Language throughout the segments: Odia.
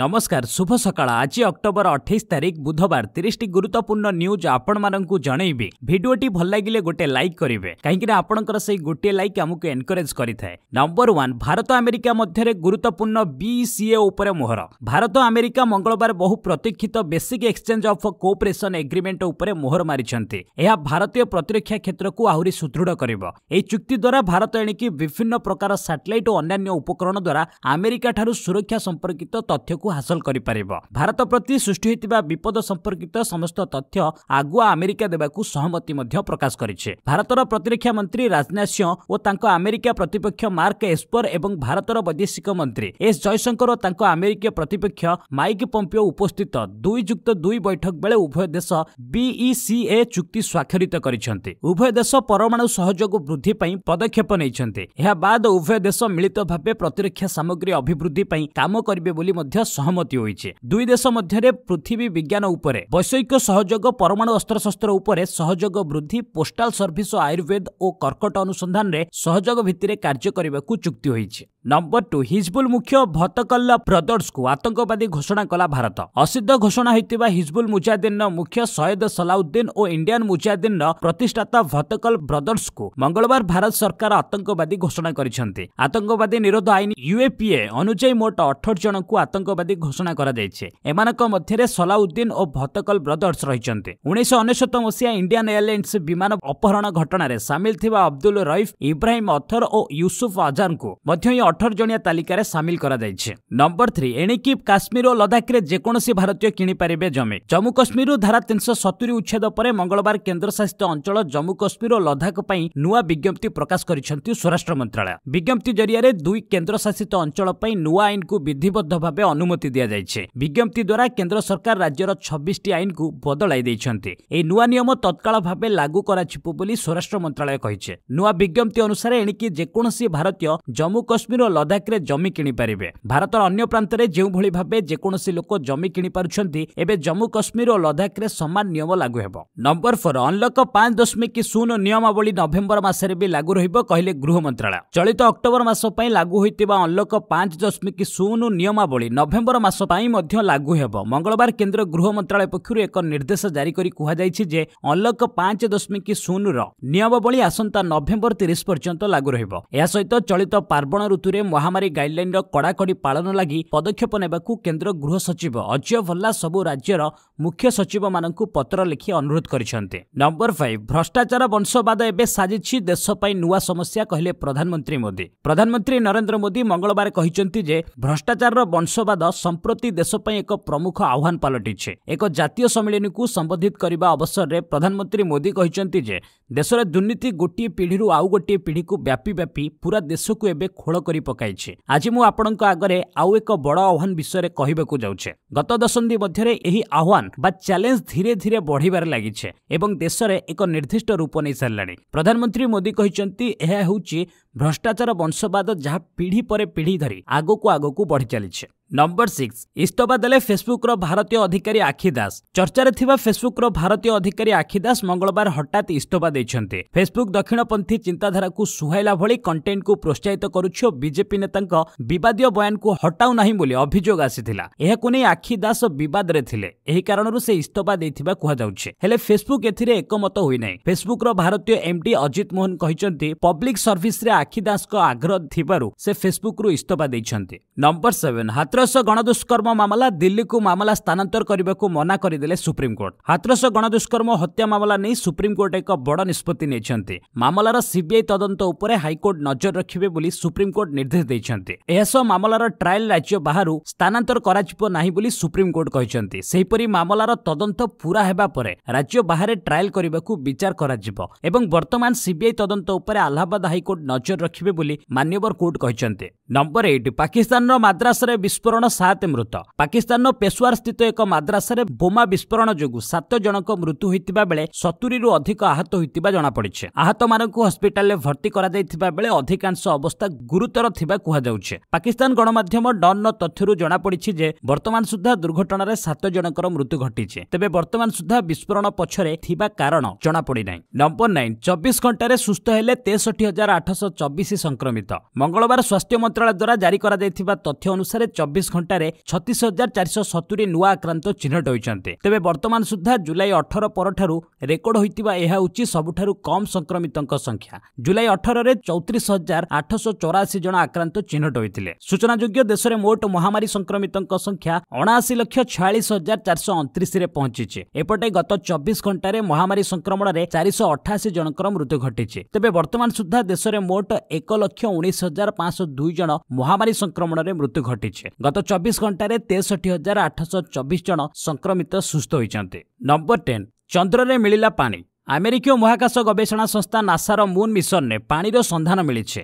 ନମସ୍କାର ଶୁଭ ସକାଳ ଆଜି ଅକ୍ଟୋବର ଅଠେଇଶ ତାରିଖ ବୁଧବାର ତିରିଶଟି ଗୁରୁତ୍ୱପୂର୍ଣ୍ଣ ନ୍ୟୁଜ୍ ଆପଣମାନଙ୍କୁ ଜଣେଇବି ଭିଡିଓଟି ଭଲ ଲାଗିଲେ ଗୋଟେ ଲାଇକ୍ କରିବେ କାହିଁକିନା ଆପଣଙ୍କର ସେଇ ଗୋଟିଏ ଲାଇକ୍ ଆମକୁ ଏନକରେଜ୍ କରିଥାଏ ନମ୍ବର ୱାନ୍ ଭାରତ ଆମେରିକା ମଧ୍ୟରେ ଗୁରୁତ୍ୱପୂର୍ଣ୍ଣ ବିସିଏ ଉପରେ ମୋହର ଭାରତ ଆମେରିକା ମଙ୍ଗଳବାର ବହୁ ପ୍ରତୀକ୍ଷିତ basic exchange of cooperation agreement ଉପରେ ମୋହର ମାରିଛନ୍ତି ଏହା ଭାରତୀୟ ପ୍ରତିରକ୍ଷା କ୍ଷେତ୍ରକୁ ଆହୁରି ସୁଦୃଢ଼ କରିବ ଏହି ଚୁକ୍ତି ଦ୍ୱାରା ଭାରତ ଏଣିକି ବିଭିନ୍ନ ପ୍ରକାର ସାଟେଲାଇଟ୍ ଓ ଅନ୍ୟାନ୍ୟ ଉପକରଣ ଦ୍ୱାରା ଆମେରିକାଠାରୁ ସୁରକ୍ଷା ସମ୍ପର୍କିତ ତଥ୍ୟ ଲକ୍ଷ୍ୟକୁ ହାସଲ କରିପାରିବ ଭାରତ ପ୍ରତି ସୃଷ୍ଟି ହୋଇଥିବା ବିପଦ ସମ୍ପର୍କିତ ସମସ୍ତ ତଥ୍ୟ ଆଗୁଆ ଆମେରିକା ଦେବାକୁ ସହମତି ମଧ୍ୟ ପ୍ରକାଶ କରିଛି ଭାରତର ପ୍ରତିରକ୍ଷା ମନ୍ତ୍ରୀ ରାଜନାଥ ସିଂହ ଓ ତାଙ୍କ ଆମେରିକା ପ୍ରତିପକ୍ଷ ମାର୍କ ଏସ୍ପର ଏବଂ ଭାରତର ବୈଦେଶିକ ମନ୍ତ୍ରୀ ଏସ୍ ଜୟଶଙ୍କର ଓ ତାଙ୍କ ଆମେରିକୀୟ ପ୍ରତିପକ୍ଷ ମାଇକ୍ ପମ୍ପିଓ ଉପସ୍ଥିତ ଦୁଇ ଯୁକ୍ତ ଦୁଇ ବୈଠକ ବେଳେ ଉଭୟ ଦେଶ ବିଇ ବିଇସିଏ ଚୁକ୍ତି ସ୍ୱାକ୍ଷରିତ କରିଛନ୍ତି ଉଭୟ ଦେଶ ପରମାଣୁ ସହଯୋଗ ବୃଦ୍ଧି ପାଇଁ ପଦକ୍ଷେପ ନେଇଛନ୍ତି ଏହା ବାଦ୍ ଉଭୟ ଦେଶ ମିଳିତ ଭାବେ ପ୍ରତିରକ୍ଷା ସାମଗ୍ରୀ ଅଭିବୃଦ୍ଧି ପାଇଁ କାମ କରିବେ ବୋଲି ମଧ୍ୟ ସହମତି ହୋଇଛି ଦୁଇ ଦେଶ ମଧ୍ୟରେ ପୃଥିବୀ ବିଜ୍ଞାନ ଉପରେ ବୈଷୟିକ ସହଯୋଗ ପରମାଣୁ ଅସ୍ତ୍ରଶସ୍ତ୍ର ଉପରେ ସହଯୋଗ ବୃଦ୍ଧି ପୋଷ୍ଟାଲ ସର୍ଭିସ୍ ଓ ଆୟୁର୍ବେଦ ଓ କର୍କଟ ଅନୁସନ୍ଧାନରେ ସହଯୋଗ ଭିତ୍ତିରେ କାର୍ଯ୍ୟ କରିବାକୁ ଚୁକ୍ତି ହୋଇଛି ନମ୍ବର ଟୁ ହିଜବୁଲ ମୁଖ୍ୟ ଭତକଲ୍ଲ ବ୍ରଦର୍ସକୁ ଆତଙ୍କବାଦୀ ଘୋଷଣା କଲା ଭାରତ ଅସିଦ୍ଧ ଘୋଷଣା ହୋଇଥିବା ହିଜବୁଲ ମୁଜାହିଦ୍ଦିନର ମୁଖ୍ୟ ସୟଦ ସଲାଉଦ୍ଦିନ ଓ ଇଣ୍ଡିଆନ ମୁଜାହିଦ୍ଦିନର ପ୍ରତିଷ୍ଠାତା ଭତକଲ ବ୍ରଦର୍ସକୁ ମଙ୍ଗଳବାର ଭାରତ ସରକାର ଆତଙ୍କବାଦୀ ଘୋଷଣା କରିଛନ୍ତି ଆତଙ୍କବାଦୀ ନିରୋଧ ଆଇନ ୟୁଏପିଏ ଅନୁଯାୟୀ ମୋଟ ଅଠର ଜଣଙ୍କୁ ଆତଙ୍କବାଦୀ ଘୋଷଣା କରାଯାଇଛି ଏମାନଙ୍କ ମଧ୍ୟରେ ସଲାଉଦ୍ଦିନ ଓ ଭତକଲ ବ୍ରଦର୍ସ ରହିଛନ୍ତି ଉଣେଇଶହ ଅନେଶ୍ୱତ ମସିହା ଇଣ୍ଡିଆନ ଏୟାରଲାଇନ୍ସ ବିମାନ ଅପହରଣ ଘଟଣାରେ ସାମିଲ ଥିବା ଅବଦୁଲ ରଇଫ୍ ଇବ୍ରାହିମ୍ ଅଥର ଓ ୟୁସୁଫ୍ ଆଜାରଙ୍କୁ ମଧ୍ୟ ଅଠର ଜଣିଆ ତାଲିକାରେ ସାମିଲ କରାଯାଇଛି ନମ୍ବର ଥ୍ରୀ ଏଣିକି କାଶ୍ମୀର ଓ ଲଦାଖରେ ଯେକୌଣସି ଭାରତୀୟ କିଣିପାରିବେ ଜମି ଜମ୍ମୁ କାଶ୍ମୀରରୁ ଧାରା ତିନିଶହ ସତୁରି ଉଚ୍ଛେଦ ପରେ ମଙ୍ଗଳବାର କେନ୍ଦ୍ରଶାସିତ ଅଞ୍ଚଳ ଜମ୍ମୁ କାଶ୍ମୀର ଓ ଲଦାଖ ପାଇଁ ନୂଆ ବିଜ୍ଞପ୍ତି ପ୍ରକାଶ କରିଛନ୍ତି ସ୍ୱରାଷ୍ଟ୍ର ମନ୍ତ୍ରଣାଳୟ ବିଜ୍ଞପ୍ତି ଜରିଆରେ ଦୁଇ କେନ୍ଦ୍ରଶାସିତ ଅଞ୍ଚଳ ପାଇଁ ନୂଆ ଆଇନକୁ ବିଧିବଦ୍ଧ ଭାବେ ଅନୁମତି ଦିଆଯାଇଛି ବିଜ୍ଞପ୍ତି ଦ୍ୱାରା କେନ୍ଦ୍ର ସରକାର ରାଜ୍ୟର ଛବିଶଟି ଆଇନକୁ ବଦଳାଇ ଦେଇଛନ୍ତି ଏହି ନୂଆ ନିୟମ ତତ୍କାଳ ଭାବେ ଲାଗୁ କରାଯିବ ବୋଲି ସ୍ୱରାଷ୍ଟ୍ର ମନ୍ତ୍ରଣାଳୟ କହିଛି ନୂଆ ବିଜ୍ଞପ୍ତି ଅନୁସାରେ ଏଣିକି ଯେକୌଣସି ଭାରତୀୟ ଜମ୍ମୁ କାଶ୍ମୀର ଓ ଲଦାଖରେ ଜମି କିଣିପାରିବେ ଭାରତର ଅନ୍ୟ ପ୍ରାନ୍ତରେ ଯେଉଁଭଳି ଭାବେ ଯେକୌଣସି ଲୋକ ଜମି କିଣିପାରୁଛନ୍ତି ଏବେ ଜମ୍ମୁ କାଶ୍ମୀର ଓ ଲଦାଖରେ ସମାନ ନିୟମ ଲାଗୁ ହେବ ନମ୍ବର ଫୋର୍ ଅନ୍ଲକ୍ ପାଞ୍ଚ ଦଶମିକ ଶୂନ ନିୟମାବଳୀ ନଭେମ୍ବର ମାସରେ ବି ଲାଗୁ ରହିବ କହିଲେ ଗୃହ ମନ୍ତ୍ରଣାଳୟ ଚଳିତ ଅକ୍ଟୋବର ମାସ ପାଇଁ ଲାଗୁ ହୋଇଥିବା ଅନ୍ଲକ୍ ପାଞ୍ଚ ଦଶମିକ ଶୂନ ନିୟମାବଳୀ ନଭେମ୍ବର ମାସ ପାଇଁ ମଧ୍ୟ ଲାଗୁ ହେବ ମଙ୍ଗଳବାର କେନ୍ଦ୍ର ଗୃହ ମନ୍ତ୍ରଣାଳୟ ପକ୍ଷରୁ ଏକ ନିର୍ଦ୍ଦେଶ ଜାରି କରି କୁହାଯାଇଛି ଯେ ଅନ୍ଲକ୍ ପାଞ୍ଚ ଦଶମିକ ଶୂନର ନିୟମାବଳୀ ଆସନ୍ତା ନଭେମ୍ବର ତିରିଶ ପର୍ଯ୍ୟନ୍ତ ଲାଗୁ ରହିବ ଏହା ସହିତ ଚଳିତ ପାର୍ବଣ ଋତୁ ବିନ୍ଦୁରେ ମହାମାରୀ ଗାଇଡ୍ଲାଇନ୍ର କଡ଼ାକଡ଼ି ପାଳନ ଲାଗି ପଦକ୍ଷେପ ନେବାକୁ କେନ୍ଦ୍ର ଗୃହ ସଚିବ ଅଜୟ ଭଲ୍ଲା ସବୁ ରାଜ୍ୟର ମୁଖ୍ୟ ସଚିବମାନଙ୍କୁ ପତ୍ର ଲେଖି ଅନୁରୋଧ କରିଛନ୍ତି ନମ୍ବର ଫାଇଭ୍ ଭ୍ରଷ୍ଟାଚାର ବଂଶବାଦ ଏବେ ସାଜିଛି ଦେଶ ପାଇଁ ନୂଆ ସମସ୍ୟା କହିଲେ ପ୍ରଧାନମନ୍ତ୍ରୀ ମୋଦି ପ୍ରଧାନମନ୍ତ୍ରୀ ନରେନ୍ଦ୍ର ମୋଦି ମଙ୍ଗଳବାର କହିଛନ୍ତି ଯେ ଭ୍ରଷ୍ଟାଚାରର ବଂଶବାଦ ସମ୍ପ୍ରତି ଦେଶ ପାଇଁ ଏକ ପ୍ରମୁଖ ଆହ୍ୱାନ ପାଲଟିଛି ଏକ ଜାତୀୟ ସମ୍ମିଳନୀକୁ ସମ୍ବୋଧିତ କରିବା ଅବସରରେ ପ୍ରଧାନମନ୍ତ୍ରୀ ମୋଦି କହିଛନ୍ତି ଯେ ଦେଶରେ ଦୁର୍ନୀତି ଗୋଟିଏ ପିଢ଼ିରୁ ଆଉ ଗୋଟିଏ ପିଢ଼ିକୁ ବ୍ୟାପି ବ୍ୟାପି ପୁରା ଦେଶକୁ ଏବେ ଖୋଳ କରି ପକାଇଛି ଆଜି ମୁଁ ଆପଣଙ୍କ ଆଗରେ ଆଉ ଏକ ବଡ଼ ଆହ୍ୱାନ ବିଷୟରେ କହିବାକୁ ଯାଉଛେ ଗତ ଦଶନ୍ଧି ମଧ୍ୟରେ ଏହି ଆହ୍ୱାନ ବା ଚ୍ୟାଲେଞ୍ଜ ଧୀରେ ଧୀରେ ବଢ଼ିବାରେ ଲାଗିଛି ଏବଂ ଦେଶରେ ଏକ ନିର୍ଦ୍ଦିଷ୍ଟ ରୂପ ନେଇସାରିଲାଣି ପ୍ରଧାନମନ୍ତ୍ରୀ ମୋଦି କହିଛନ୍ତି ଏହା ହେଉଛି ଭ୍ରଷ୍ଟାଚାର ବଂଶବାଦ ଯାହା ପିଢ଼ି ପରେ ପିଢ଼ି ଧରି ଆଗକୁ ଆଗକୁ ବଢ଼ି ଚାଲିଛି ନମ୍ବର ସିକ୍ସ ଇସ୍ତଫା ଦେଲେ ଫେସବୁକ୍ର ଭାରତୀୟ ଅଧିକାରୀ ଆଖି ଦାସ ଚର୍ଚ୍ଚାରେ ଥିବା ଫେସବୁକ୍ର ଭାରତୀୟ ଅଧିକାରୀ ଆଖି ଦାସ ମଙ୍ଗଳବାର ହଠାତ୍ ଇସ୍ତଫା ଦେଇଛନ୍ତି ଫେସବୁକ୍ ଦକ୍ଷିଣପନ୍ଥୀ ଚିନ୍ତାଧାରାକୁ ସୁହାଇଲା ଭଳି କଣ୍ଟେଣ୍ଟକୁ ପ୍ରୋସାହିତ କରୁଛି ଓ ବିଜେପି ନେତାଙ୍କ ବିବାଦୀୟ ବୟାନକୁ ହଟାଉ ନାହିଁ ବୋଲି ଅଭିଯୋଗ ଆସିଥିଲା ଏହାକୁ ନେଇ ଆଖି ଦାସ ବିବାଦରେ ଥିଲେ ଏହି କାରଣରୁ ସେ ଇସ୍ତଫା ଦେଇଥିବା କୁହାଯାଉଛି ହେଲେ ଫେସବୁକ୍ ଏଥିରେ ଏକମତ ହୋଇନାହିଁ ଫେସବୁକ୍ର ଭାରତୀୟ ଏମ୍ଡି ଅଜିତ ମୋହନ କହିଛନ୍ତି ପବ୍ଲିକ୍ ସର୍ଭିସ୍ରେ ଆଖି ଦାସଙ୍କ ଆଗ୍ରହ ଥିବାରୁ ସେ ଫେସବୁକ୍ରୁ ଇସ୍ତଫା ଦେଇଛନ୍ତି ନମ୍ବର ସେଭେନ୍ ହାତର ହାଥରସ ଗଣଦୁଷ୍କର୍ମ ମାମଲା ଦିଲ୍ଲୀକୁ ମାମଲା ସ୍ଥାନାନ୍ତର କରିବାକୁ ମନା କରିଦେଲେ ସୁପ୍ରିମକୋର୍ଟ ହାଥରସ ଗଣଦୁଷ୍କର୍ମ ହତ୍ୟା ମାମଲା ନେଇ ସୁପ୍ରିମକୋର୍ଟ ଏକ ବଡ଼ ନିଷ୍ପତ୍ତି ନେଇଛନ୍ତି ମାମଲାର ସିବିଆଇ ତଦନ୍ତ ଉପରେ ହାଇକୋର୍ଟ ନଜର ରଖିବେ ବୋଲି ସୁପ୍ରିମକୋର୍ଟ ନିର୍ଦ୍ଦେଶ ଦେଇଛନ୍ତି ଏହା ସହ ମାମଲାର ଟ୍ରାଏଲ ରାଜ୍ୟ ବାହାରୁ ସ୍ଥାନାନ୍ତର କରାଯିବ ନାହିଁ ବୋଲି ସୁପ୍ରିମକୋର୍ଟ କହିଛନ୍ତି ସେହିପରି ମାମଲାର ତଦନ୍ତ ପୂରା ହେବା ପରେ ରାଜ୍ୟ ବାହାରେ ଟ୍ରାଏଲ କରିବାକୁ ବିଚାର କରାଯିବ ଏବଂ ବର୍ତ୍ତମାନ ସିବିଆଇ ତଦନ୍ତ ଉପରେ ଆହ୍ଲାବାଦ ହାଇକୋର୍ଟ ନଜର ରଖିବେ ବୋଲି ମାନ୍ୟବର କୋର୍ଟ କହିଛନ୍ତି ନମ୍ବର ଏଇଟ୍ ପାକିସ୍ତାନର ମାଦ୍ରାସରେ ବିସ୍ଫୋରଣ ସାତ ମୃତ ପାକିସ୍ତାନର ପେଶୱାର ସ୍ଥିତ ଏକ ମାଦ୍ରାସାରେ ବୋମା ବିସ୍ଫୋରଣ ଯୋଗୁଁ ସାତ ଜଣଙ୍କ ମୃତ୍ୟୁ ହୋଇଥିବା ବେଳେ ସତୁରିରୁ ଅଧିକ ଆହତ ହୋଇଥିବା ଜଣାପଡ଼ିଛି ଆହତମାନଙ୍କୁ ହସ୍ପିଟାଲରେ ଭର୍ତ୍ତି କରାଯାଇଥିବା ବେଳେ ଅଧିକାଂଶ ଅବସ୍ଥା ଗୁରୁତର ଥିବା କୁହାଯାଉଛି ପାକିସ୍ତାନ ଗଣମାଧ୍ୟମ ଡନ୍ର ତଥ୍ୟରୁ ଜଣାପଡ଼ିଛି ଯେ ବର୍ତ୍ତମାନ ସୁଦ୍ଧା ଦୁର୍ଘଟଣାରେ ସାତ ଜଣଙ୍କର ମୃତ୍ୟୁ ଘଟିଛି ତେବେ ବର୍ତ୍ତମାନ ସୁଦ୍ଧା ବିସ୍ଫୋରଣ ପଛରେ ଥିବା କାରଣ ଜଣାପଡ଼ି ନାହିଁ ନମ୍ବର ନାଇନ୍ ଚବିଶ ଘଣ୍ଟାରେ ସୁସ୍ଥ ହେଲେ ତେଷଠି ହଜାର ଆଠଶହ ଚବିଶ ସଂକ୍ରମିତ ମଙ୍ଗଳବାର ସ୍ୱାସ୍ଥ୍ୟ ମନ୍ତ୍ରଣାଳୟ ଦ୍ୱାରା ଜାରି କରାଯାଇଥିବା ତଥ୍ୟ ଅନୁସାରେ ଚବିଶ ଚବିଶ ଘଣ୍ଟାରେ ଛତିଶ ହଜାର ଚାରିଶହ ସତୁରି ନୂଆ ଆକ୍ରାନ୍ତ ଚିହ୍ନଟ ହୋଇଛନ୍ତି ତେବେ ବର୍ତ୍ତମାନ ସୁଦ୍ଧା ଜୁଲାଇ ଅଠର ପରଠାରୁ ରେକର୍ଡ ହୋଇଥିବା ଏହା ହେଉଛି ସବୁଠାରୁ କମ୍ ସଂକ୍ରମିତଙ୍କ ସଂଖ୍ୟା ଜୁଲାଇ ଅଠରରେ ଚୌତିରିଶ ହଜାର ଆଠଶହ ଚଉରାଅଶୀ ଜଣ ଆକ୍ରାନ୍ତ ଚିହ୍ନଟ ହୋଇଥିଲେ ସୂଚନାଯୋଗ୍ୟ ଦେଶରେ ମୋଟ ମହାମାରୀ ସଂକ୍ରମିତଙ୍କ ସଂଖ୍ୟା ଅଣାଅଶୀ ଲକ୍ଷ ଛୟାଳିଶ ହଜାର ଚାରିଶହ ଅଣତିରିଶରେ ପହଞ୍ଚିଛି ଏପଟେ ଗତ ଚବିଶ ଘଣ୍ଟାରେ ମହାମାରୀ ସଂକ୍ରମଣରେ ଚାରିଶହ ଅଠାଅଶୀ ଜଣଙ୍କର ମୃତ୍ୟୁ ଘଟିଛି ତେବେ ବର୍ତ୍ତମାନ ସୁଦ୍ଧା ଦେଶରେ ମୋଟ ଏକ ଲକ୍ଷ ଉଣେଇଶ ହଜାର ପାଞ୍ଚଶହ ଦୁଇ ଜଣ ମହାମାରୀ ସଂକ୍ରମଣରେ ମୃତ୍ୟୁ ଘଟିଛି ଗତ ଚବିଶ ଘଣ୍ଟାରେ ତେଷଠି ହଜାର ଆଠଶହ ଚବିଶ ଜଣ ସଂକ୍ରମିତ ସୁସ୍ଥ ହୋଇଛନ୍ତି ନମ୍ବର ଟେନ୍ ଚନ୍ଦ୍ରରେ ମିଳିଲା ପାଣି ଆମେରିକୀୟ ମହାକାଶ ଗବେଷଣା ସଂସ୍ଥା ନାସାର ମୁନ୍ ମିଶନରେ ପାଣିର ସନ୍ଧାନ ମିଳିଛି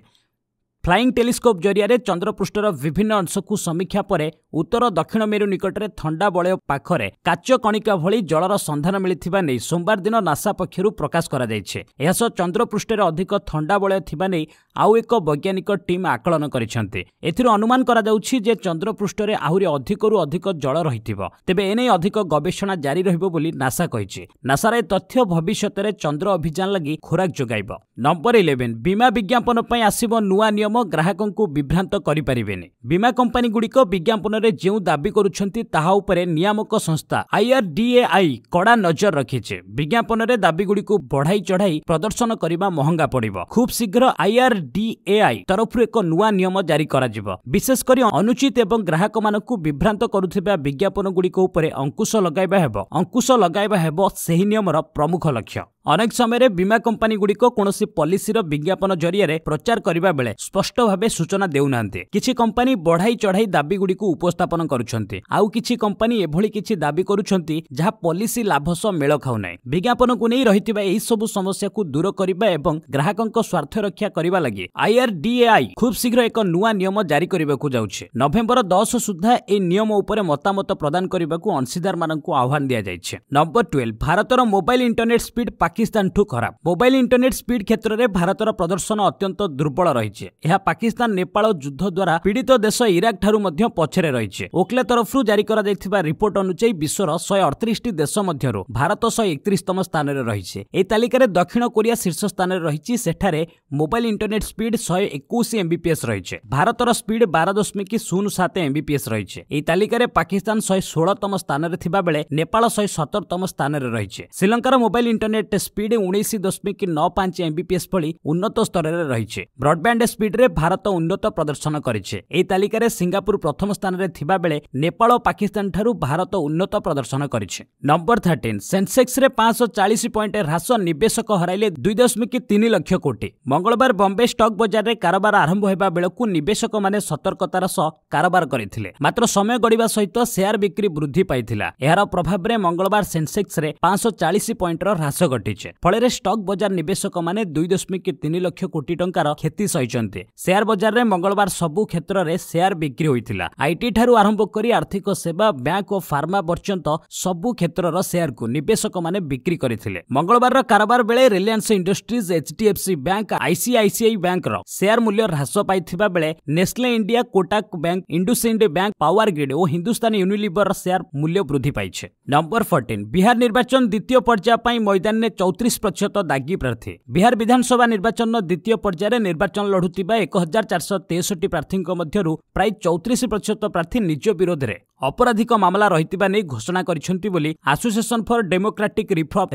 ଫ୍ଲାଇଂ ଟେଲିସ୍କୋପ୍ ଜରିଆରେ ଚନ୍ଦ୍ରପୃଷ୍ଠର ବିଭିନ୍ନ ଅଂଶକୁ ସମୀକ୍ଷା ପରେ ଉତ୍ତର ଦକ୍ଷିଣ ମେରୁ ନିକଟରେ ଥଣ୍ଡା ବଳୟ ପାଖରେ କାଚ କଣିକା ଭଳି ଜଳର ସନ୍ଧାନ ମିଳିଥିବା ନେଇ ସୋମବାର ଦିନ ନାସା ପକ୍ଷରୁ ପ୍ରକାଶ କରାଯାଇଛି ଏହା ସହ ଚନ୍ଦ୍ରପୃଷ୍ଠରେ ଅଧିକ ଥଣ୍ଡା ବଳୟ ଥିବା ନେଇ ଆଉ ଏକ ବୈଜ୍ଞାନିକ ଟିମ୍ ଆକଳନ କରିଛନ୍ତି ଏଥିରୁ ଅନୁମାନ କରାଯାଉଛି ଯେ ଚନ୍ଦ୍ରପୃଷ୍ଠରେ ଆହୁରି ଅଧିକରୁ ଅଧିକ ଜଳ ରହିଥିବ ତେବେ ଏନେଇ ଅଧିକ ଗବେଷଣା ଜାରି ରହିବ ବୋଲି ନାସା କହିଛି ନାସାର ଏ ତଥ୍ୟ ଭବିଷ୍ୟତରେ ଚନ୍ଦ୍ର ଅଭିଯାନ ଲାଗି ଖୋରାକ ଯୋଗାଇବ ନମ୍ବର ଇଲେଭେନ୍ ବୀମା ବିଜ୍ଞାପନ ପାଇଁ ଆସିବ ନୂଆ ନିୟମ ଗ୍ରାହକଙ୍କୁ ବିଭ୍ରାନ୍ତ କରିପାରିବେନି ବୀମା କମ୍ପାନୀଗୁଡ଼ିକ ବିଜ୍ଞାପନରେ ଯେଉଁ ଦାବି କରୁଛନ୍ତି ତାହା ଉପରେ ନିୟାମକ ସଂସ୍ଥା ଆଇଆର୍ଡିଏଆଇ କଡ଼ା ନଜର ରଖିଛି ବିଜ୍ଞାପନରେ ଦାବିଗୁଡ଼ିକୁ ବଢ଼ାଇ ଚଢ଼ାଇ ପ୍ରଦର୍ଶନ କରିବା ମହଙ୍ଗା ପଡ଼ିବ ଖୁବ୍ ଶୀଘ୍ର ଆଇଆର୍ଡିଏଆଇ ତରଫରୁ ଏକ ନୂଆ ନିୟମ ଜାରି କରାଯିବ ବିଶେଷ କରି ଅନୁଚିତ ଏବଂ ଗ୍ରାହକମାନଙ୍କୁ ବିଭ୍ରାନ୍ତ କରୁଥିବା ବିଜ୍ଞାପନଗୁଡ଼ିକ ଉପରେ ଅଙ୍କୁଶ ଲଗାଇବା ହେବ ଅଙ୍କୁଶ ଲଗାଇବା ହେବ ସେହି ନିୟମର ପ୍ରମୁଖ ଲକ୍ଷ୍ୟ ଅନେକ ସମୟରେ ବୀମା କମ୍ପାନୀଗୁଡ଼ିକ କୌଣସି ପଲିସିର ବିଜ୍ଞାପନ ଜରିଆରେ ପ୍ରଚାର କରିବା ବେଳେ ସ୍ପଷ୍ଟ ଭାବେ ସୂଚନା ଦେଉନାହାନ୍ତି କିଛି କମ୍ପାନୀ ବଢ଼ାଇ ଚଢ଼ାଇ ଦାବିଗୁଡ଼ିକୁ ଉପସ୍ଥାପନ କରୁଛନ୍ତି ଆଉ କିଛି କମ୍ପାନୀ ଏଭଳି କିଛି ଦାବି କରୁଛନ୍ତି ଯାହା ପଲିସି ଲାଭ ସହ ମେଳ ଖାଉନାହିଁ ବିଜ୍ଞାପନକୁ ନେଇ ରହିଥିବା ଏହିସବୁ ସମସ୍ୟାକୁ ଦୂର କରିବା ଏବଂ ଗ୍ରାହକଙ୍କ ସ୍ୱାର୍ଥ ରକ୍ଷା କରିବା ଲାଗି ଆଇଆର୍ଡିଏଆଇ ଖୁବ୍ ଶୀଘ୍ର ଏକ ନୂଆ ନିୟମ ଜାରି କରିବାକୁ ଯାଉଛି ନଭେମ୍ବର ଦଶ ସୁଦ୍ଧା ଏହି ନିୟମ ଉପରେ ମତାମତ ପ୍ରଦାନ କରିବାକୁ ଅଂଶୀଦାରମାନଙ୍କୁ ଆହ୍ୱାନ ଦିଆଯାଇଛି ନମ୍ବର ଟୁଏଲ୍ଭ ଭାରତର ମୋବାଇଲ୍ ଇଣ୍ଟରନେଟ୍ ସ୍ପିଡ୍ ପାକିସ୍ତାନଠୁ ଖରାପ ମୋବାଇଲ୍ ଇଣ୍ଟରନେଟ୍ ସ୍ପିଡ୍ କ୍ଷେତ୍ରରେ ଭାରତର ପ୍ରଦର୍ଶନ ଅତ୍ୟନ୍ତ ଦୁର୍ବଳ ରହିଛି ଏହା ପାକିସ୍ତାନ ନେପାଳ ଯୁଦ୍ଧ ଦ୍ୱାରା ପୀଡ଼ିତ ଦେଶ ଇରାକ ଠାରୁ ମଧ୍ୟ ପଛରେ ରହିଛି ଓକ୍ଲେ ତରଫରୁ ଜାରି କରାଯାଇଥିବା ରିପୋର୍ଟ ଅନୁଯାୟୀ ବିଶ୍ୱର ଶହେ ଅଠତିରିଶଟି ଦେଶ ମଧ୍ୟରୁ ଭାରତ ଶହେ ଏକତିରିଶତମ ସ୍ଥାନରେ ରହିଛି ଏହି ତାଲିକାରେ ଦକ୍ଷିଣ କୋରିଆ ଶୀର୍ଷ ସ୍ଥାନରେ ରହିଛି ସେଠାରେ ମୋବାଇଲ୍ ଇଣ୍ଟରନେଟ୍ ସ୍ପିଡ୍ ଶହେ ଏକୋଇଶ ଏମ୍ବିପିଏସ୍ ରହିଛି ଭାରତର ସ୍ପିଡ୍ ବାର ଦଶମିକ ଶୂନ ସାତ ଏମ୍ବିପିଏସ୍ ରହିଛି ଏହି ତାଲିକାରେ ପାକିସ୍ତାନ ଶହେ ଷୋହଳତମ ସ୍ଥାନରେ ଥିବାବେଳେ ନେପାଳ ଶହେ ସତରତମ ସ୍ଥାନରେ ରହିଛି ଶ୍ରୀଲଙ୍କାର ମୋବାଇଲ୍ ଇଣ୍ଟରନେଟ୍ ଗୋଟେ ସ୍ପିଡ୍ ଉଣେଇଶ ଦଶମିକ ନଅ ପାଞ୍ଚ ଏମ୍ବିପିଏସ୍ ଭଳି ଉନ୍ନତ ସ୍ତରରେ ରହିଛି ବ୍ରଡ୍ବ୍ୟାଣ୍ଡ ସ୍ପିଡ୍ରେ ଭାରତ ଉନ୍ନତ ପ୍ରଦର୍ଶନ କରିଛି ଏହି ତାଲିକାରେ ସିଙ୍ଗାପୁର ପ୍ରଥମ ସ୍ଥାନରେ ଥିବାବେଳେ ନେପାଳ ଓ ପାକିସ୍ତାନଠାରୁ ଭାରତ ଉନ୍ନତ ପ୍ରଦର୍ଶନ କରିଛି ନମ୍ବର ଥାର୍ଟିନ୍ ସେନ୍ସେକ୍ସରେ ପାଞ୍ଚଶହ ଚାଳିଶ ପଏଣ୍ଟ ହ୍ରାସ ନିବେଶକ ହରାଇଲେ ଦୁଇ ଦଶମିକ ତିନି ଲକ୍ଷ କୋଟି ମଙ୍ଗଳବାର ବମ୍ବେ ଷ୍ଟକ୍ ବଜାରରେ କାରବାର ଆରମ୍ଭ ହେବା ବେଳକୁ ନିବେଶକମାନେ ସତର୍କତାର ସହ କାରବାର କରିଥିଲେ ମାତ୍ର ସମୟ ଗଡ଼ିବା ସହିତ ସେୟାର ବିକ୍ରି ବୃଦ୍ଧି ପାଇଥିଲା ଏହାର ପ୍ରଭାବରେ ମଙ୍ଗଳବାର ସେନ୍ସେକ୍ସରେ ପାଞ୍ଚଶହ ଚାଳିଶ ପଏଣ୍ଟର ହ୍ରାସ ଘଟିଛି ଘଟିଛି ଫଳରେ ଷ୍ଟକ୍ ବଜାର ନିବେଶକମାନେ ଦୁଇ ଦଶମିକ ତିନି ଲକ୍ଷ କୋଟି ଟଙ୍କାର କ୍ଷତି ସହିଛନ୍ତି ସେୟାର ବଜାରରେ ମଙ୍ଗଳବାର ସବୁ କ୍ଷେତ୍ରରେ ସେୟାର ବିକ୍ରି ହୋଇଥିଲା ଆଇଟି ଠାରୁ ଆରମ୍ଭ କରି ଆର୍ଥିକ ସେବା ବ୍ୟାଙ୍କ ଓ ଫାର୍ମା ପର୍ଯ୍ୟନ୍ତ ସବୁ କ୍ଷେତ୍ରର ସେୟାରକୁ ନିବେଶକମାନେ ବିକ୍ରି କରିଥିଲେ ମଙ୍ଗଳବାରର କାରବାର ବେଳେ Reliance Industries HDFC bank ICICI ବ୍ୟାଙ୍କର ସେୟାର ମୂଲ୍ୟ ହ୍ରାସ ପାଇଥିବା ବେଳେ Nestle India Kotak bank IndusInd bank power grid ଓ ହିନ୍ଦୁସ୍ତାନ ୟୁନିଲିଭର ସେୟାର ମୂଲ୍ୟ ବୃଦ୍ଧି ପାଇଛି ନମ୍ବର ଫର୍ଟିନ୍ ବିହାର ନିର୍ବାଚନ ଦ୍ୱିତୀୟ ପର୍ଯ୍ୟାୟ ପାଇଁ ମଇଦାନରେ ଚଉତିରିଶ ପ୍ରତିଶତ ଦାଗୀ ପ୍ରାର୍ଥୀ ବିହାର ବିଧାନସଭା ନିର୍ବାଚନର ଦ୍ୱିତୀୟ ପର୍ଯ୍ୟାୟରେ ନିର୍ବାଚନ ଲଢୁଥିବା ଏକ ହଜାର ଚାରିଶହ ତେଷଠି ପ୍ରାର୍ଥୀଙ୍କ ମଧ୍ୟରୁ ପ୍ରାୟ ଚଉତିରିଶ ପ୍ରତିଶତ ପ୍ରାର୍ଥୀ ନିଜ ବିରୋଧରେ ଅପରାଧିକ ମାମଲା ରହିଥିବା ନେଇ ଘୋଷଣା କରିଛନ୍ତି ବୋଲି association for democratic